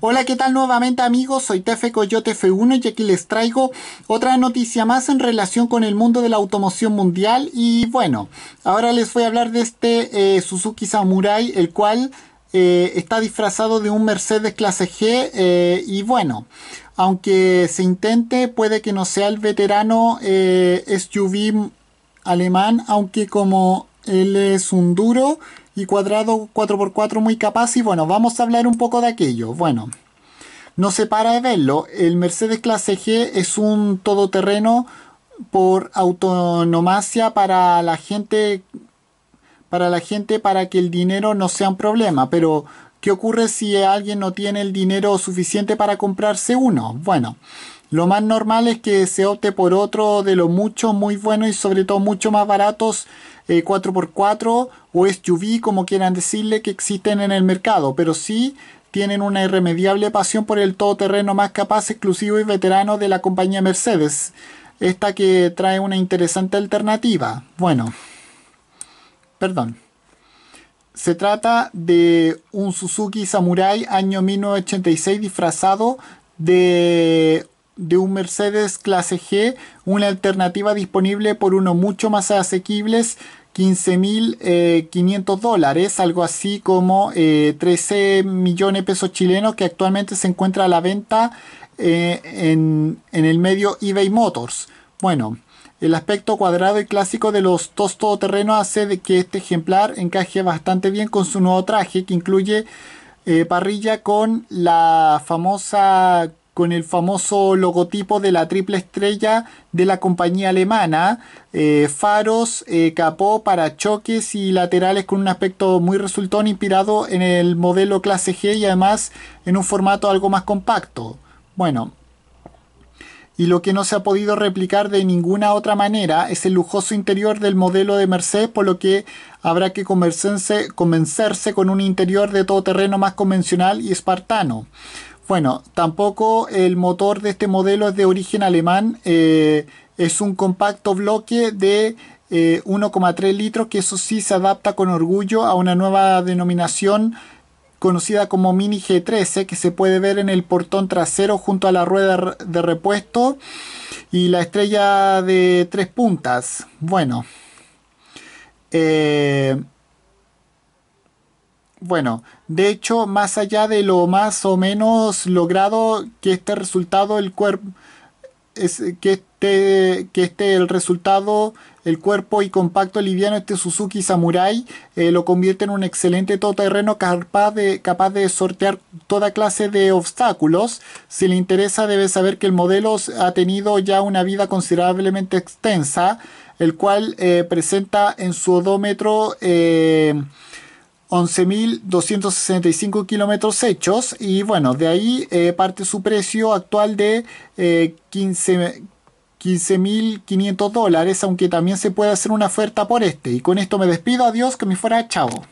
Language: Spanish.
Hola, ¿qué tal nuevamente amigos? Soy Tefe Coyote F1 y aquí les traigo otra noticia más en relación con el mundo de la automoción mundial. Y bueno, ahora les voy a hablar de este eh, Suzuki Samurai, el cual eh, está disfrazado de un Mercedes clase G eh, y bueno, aunque se intente, puede que no sea el veterano SUV alemán, aunque como él es un duro, y cuadrado 4x4 muy capaz y bueno, vamos a hablar un poco de aquello. Bueno, no se para de verlo, el Mercedes clase G es un todoterreno por autonomacia para la gente para la gente para que el dinero no sea un problema, pero ¿qué ocurre si alguien no tiene el dinero suficiente para comprarse uno? Bueno, lo más normal es que se opte por otro de los muchos muy buenos y sobre todo mucho más baratos 4x4 eh, o SUV, como quieran decirle, que existen en el mercado, pero sí tienen una irremediable pasión por el todoterreno más capaz, exclusivo y veterano de la compañía Mercedes, esta que trae una interesante alternativa. Bueno, perdón. Se trata de un Suzuki Samurai año 1986 disfrazado de, de, un Mercedes clase G, una alternativa disponible por uno mucho más asequibles 15.500 eh, dólares, algo así como 13 eh, millones de pesos chilenos que actualmente se encuentra a la venta eh, en, el medio eBay Motors. Bueno, el aspecto cuadrado y clásico de los dos todoterrenos hace de que este ejemplar encaje bastante bien con su nuevo traje que incluye parrilla con la famosa con el famoso logotipo de la triple estrella de la compañía alemana, eh, faros, eh, capó para choques y laterales con un aspecto muy resultón inspirado en el modelo clase G y además en un formato algo más compacto. Bueno, y lo que no se ha podido replicar de ninguna otra manera es el lujoso interior del modelo de Mercedes, por lo que habrá que convencerse, convencerse con un interior de todo terreno más convencional y espartano. Bueno, tampoco el motor de este modelo es de origen alemán, eh, es un compacto bloque de 1,3 eh, litros que eso sí se adapta con orgullo a una nueva denominación conocida como Mini G13 que se puede ver en el portón trasero junto a la rueda de repuesto y la estrella de tres puntas. Bueno. Eh, bueno, de hecho, más allá de lo más o menos logrado que este resultado, el cuerpo es que este, que este, el resultado, el cuerpo y compacto liviano, este Suzuki Samurai, eh, lo convierte en un excelente todoterreno capaz de, capaz de sortear toda clase de obstáculos. Si le interesa, debe saber que el modelo ha tenido ya una vida considerablemente extensa, el cual eh, presenta en su odómetro. Eh, 11.265 kilómetros hechos y bueno, de ahí eh, parte su precio actual de eh, 15 15.500 dólares, aunque también se puede hacer una oferta por este. Y con esto me despido, adiós, que me fuera chavo.